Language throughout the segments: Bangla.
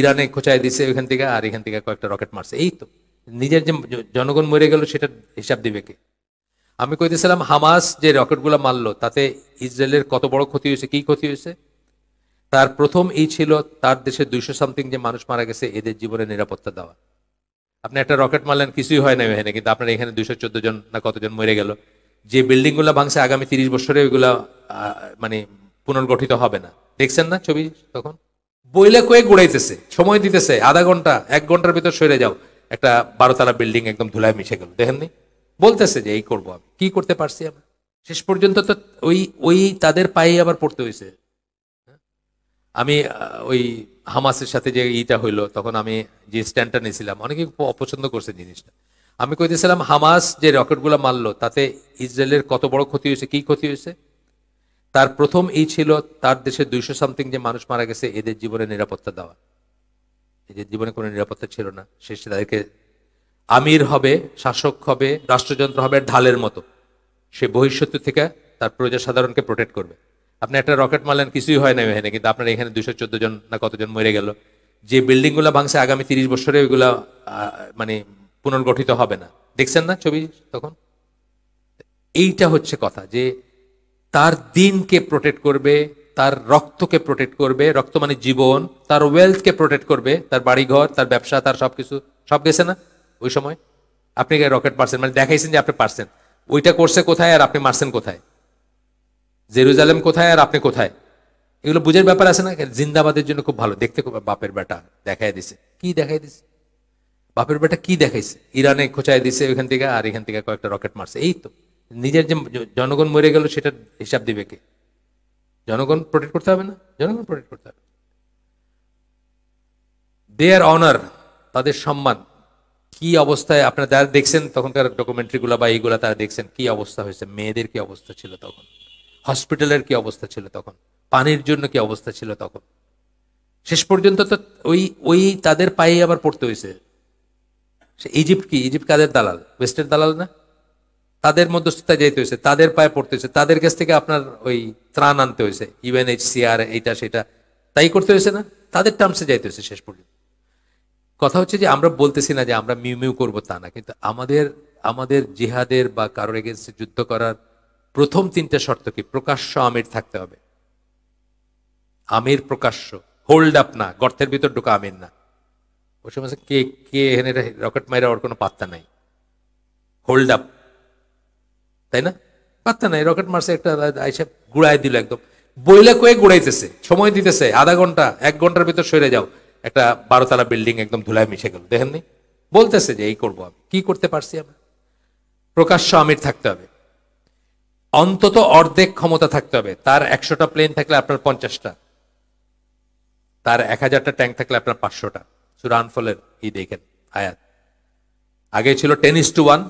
ইরানে খোঁচায় দিছে ওইখান থেকে আর এখান থেকে কয়েকটা রকেট মারছে এই তো নিজের যে জনগণ মরে গেল সেটা হিসাব দিবে কে আমি কইতেছিলাম হামাস যে রকেটগুলো মারলো তাতে ইসরায়েলের কত বড় ক্ষতি হয়েছে কি ক্ষতি হয়েছে তার প্রথম এই ছিল তার দেশে দুইশো সামথিং যে মানুষ মারা গেছে এদের জীবনে নিরাপত্তা দেওয়া আপনি একটা রকেট মারলেন কিছুই হয় না এখানে কিন্তু আপনার এখানে দুইশো চোদ্দ জন না কতজন মরে গেল যে বিল্ডিংগুলো ভাঙছে আগামী তিরিশ বছরে ওইগুলা মানে পুনর্গঠিত হবে না দেখছেন না ছবি তখন বইলে কয়ে গুড়াইতেছে সময় দিতেছে আধা ঘন্টা এক ঘন্টার ভিতর সরে যাও একটা বারোতলা বিল্ডিং একদম ধুলায় মিশে গেল দেখেননি বলতেছে যে এই করবো আমি কি করতে পারছি আমরা শেষ পর্যন্ত তো ওই ওই তাদের পায়ে আবার পড়তে হয়েছে আমি ওই হামাসের সাথে যে ইটা হইলো তখন আমি যে স্ট্যান্ডটা নিয়েছিলাম অনেকে অপছন্দ করছে জিনিসটা আমি কইতেছিলাম হামাস যে রকেটগুলো মারলো তাতে ইসরায়েলের কত বড় ক্ষতি হয়েছে কি ক্ষতি হয়েছে তার প্রথম এই ছিল তার দেশে দুইশো সামথিং যে মানুষ মারা গেছে এদের জীবনে নিরাপত্তা দেওয়া এদের জীবনে কোনো নিরাপত্তা ছিল না শেষে তাদেরকে আমির হবে শাসক হবে রাষ্ট্রযন্ত্র হবে ঢালের মতো সে ভবিষ্যত থেকে তার প্রজাসাধারণকে প্রোটেক্ট করবে আপনি একটা রকেট মারলেন কিছুই হয় না এখানে কিন্তু আপনার এখানে দুশো চোদ্দ জন না কতজন মরে গেল যে বিল্ডিংগুলো ভাঙছে আগামী তিরিশ বছরে ওইগুলা মানে পুনর্গঠিত হবে না দেখছেন না ছবি তখন এইটা হচ্ছে কথা যে তার দিনকে প্রোটেক্ট করবে তার রক্তকে প্রোটেক্ট করবে রক্ত মানে জীবন তার ওয়েলথকে প্রোটেক্ট করবে তার বাড়িঘর তার ব্যবসা তার সব কিছু সব গেছে না ওই সময় আপনি রকেট পারছেন মানে দেখাইছেন যে আপনি পারছেন ওইটা করছে কোথায় আর আপনি মারছেন কোথায় জেরুজালেম কোথায় আর আপনি কোথায় এগুলো বুঝের ব্যাপার আছে না জিন্দাবাদের জন্য খুব ভালো দেখতে খুব বাপের বেটা দেখাই দিছে কি দেখাই দিছে বাপের বেটা কি দেখাইছে ইরানে খোঁচাই দিছে ওইখান থেকে আর এখান থেকে কয়েকটা রকেট মারছে এই তো নিজের যে জনগণ মরে গেল সেটা হিসাব দিবে কে জনগণ প্রোটেক্ট করতে হবে না জনগণ প্রোটেক্ট করতে হবে দেয়ার অনার তাদের সম্মান কি অবস্থায় আপনারা যারা দেখছেন তখনকার ডকুমেন্টারিগুলো বা এইগুলো তারা দেখছেন কি অবস্থা হয়েছে মেয়েদের কি অবস্থা ছিল তখন হসপিটালের কি অবস্থা ছিল তখন পানির জন্য কি অবস্থা ছিল তখন শেষ পর্যন্ত তো ওই ওই তাদের পায়ে আবার পড়তে হয়েছে সে ইজিপ্ট কি ইজিপ্ট কাদের দালাল ওয়েস্টের দালাল না তাদের মধ্যস্থতা যেতে হয়েছে তাদের পায়ে পড়তে হয়েছে তাদের কাছ থেকে আপনার ওই ত্রাণ আনতে হয়েছে ইউএনএইচসিআর এইটা সেটা তাই করতে হয়েছে না তাদের টার্মসে যাইতে হয়েছে শেষ পর্যন্ত কথা হচ্ছে যে আমরা বলতেছি না যে আমরা মিউ মিউ করবো তা না কিন্তু আমাদের আমাদের জিহাদের বা কারোর এগেনস্টে যুদ্ধ করার প্রথম তিনটে শর্ত কি প্রকাশ্য আমির থাকতে হবে আমির প্রকাশ্য হোল্ড আপ না গর্তের ভিতর ঢুকে আমির না ওই সময় কে কে এখানে রকেট মাইরা ওর কোনো পাত্তা নাই হোল্ড আপ তাই না পারতে না রকেট মারছে একটা আইসা গুড়াই দিল একদম বইলা কয়ে গুড়াইতেছে সময় দিতেছে আধা ঘন্টা এক ঘন্টার ভিতর সরে যাও একটা বারোতলা বিল্ডিং একদম ধুলায় মিশে গেল দেখেননি বলতেছে যে এই করবো আমি কি করতে পারছি আমরা প্রকাশ্য আমির থাকতে হবে অন্তত অর্ধেক ক্ষমতা থাকতে হবে তার একশোটা প্লেন থাকলে আপনার পঞ্চাশটা তার এক হাজারটা ট্যাঙ্ক থাকলে আপনার পাঁচশোটা ফলের ই দেখেন আয়াত আগে ছিল টেন ইস টু ওয়ান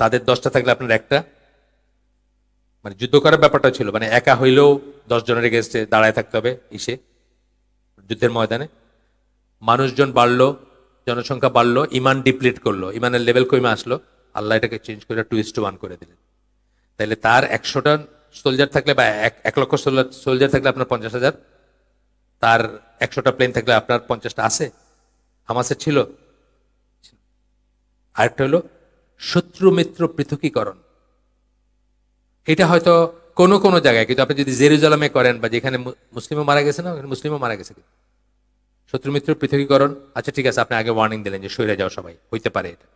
তাদের দশটা থাকলে আপনার একটা মানে যুদ্ধ করার ব্যাপারটা ছিল মানে একা হইলেও দশ জনের গেস্টে দাঁড়ায় থাকতে হবে ইসে যুদ্ধের ময়দানে মানুষজন বাড়লো জনসংখ্যা বাড়লো ইমান ডিপ্লিট করলো ইমানের লেভেল কমে আসলো আল্লাহ এটাকে চেঞ্জ করে টু টু ওয়ান করে দিলেন তাহলে তার একশোটা সোলজার থাকলে বা এক লক্ষ সোলজার থাকলে আপনার পঞ্চাশ হাজার তার একশোটা প্লেন থাকলে আপনার পঞ্চাশটা আছে হামাসের ছিল আরেকটা হলো শত্রু মিত্র পৃথকীকরণ এটা হয়তো কোনো কোনো জায়গায় কিন্তু আপনি যদি জেরুজালামে করেন বা যেখানে মুসলিমও মারা গেছে না মুসলিমও মারা গেছে শত্রু মিত্র পৃথকীকরণ আচ্ছা ঠিক আছে আপনি আগে ওয়ার্নিং দিলেন যে সরে যাও সবাই হইতে পারে এটা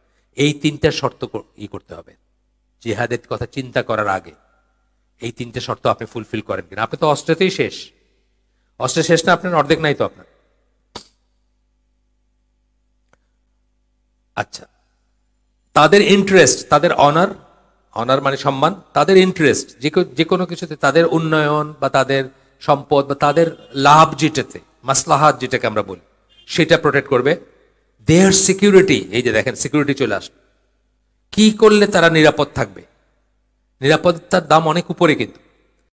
এই তিনটা শর্ত ই করতে হবে জিহাদের কথা চিন্তা করার আগে এই তিনটে শর্ত আপনি ফুলফিল করেন কিনা আপনি তো অস্ত্রতেই শেষ অস্ত্রে শেষ না আপনার অর্ধেক নাই তো আপনার আচ্ছা তাদের ইন্টারেস্ট তাদের অনার অনার মানে সম্মান তাদের ইন্টারেস্ট যে কোনো কিছুতে তাদের উন্নয়ন বা তাদের সম্পদ বা তাদের লাভ যেটাতে মাসলাহাত যেটাকে আমরা বলি সেটা প্রোটেক্ট করবে দেয়ার সিকিউরিটি এই যে দেখেন সিকিউরিটি চলে আস কি করলে তারা নিরাপদ থাকবে নিরাপত্তার দাম অনেক উপরে কিন্তু